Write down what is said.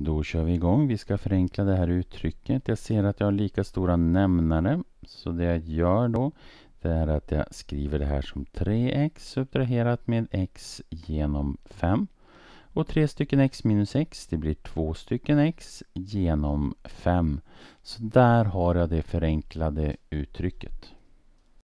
Då kör vi igång. Vi ska förenkla det här uttrycket. Jag ser att jag har lika stora nämnare. Så det jag gör då det är att jag skriver det här som 3x subtraherat med x genom 5. Och 3 stycken x minus x, det blir 2 stycken x genom 5. Så där har jag det förenklade uttrycket.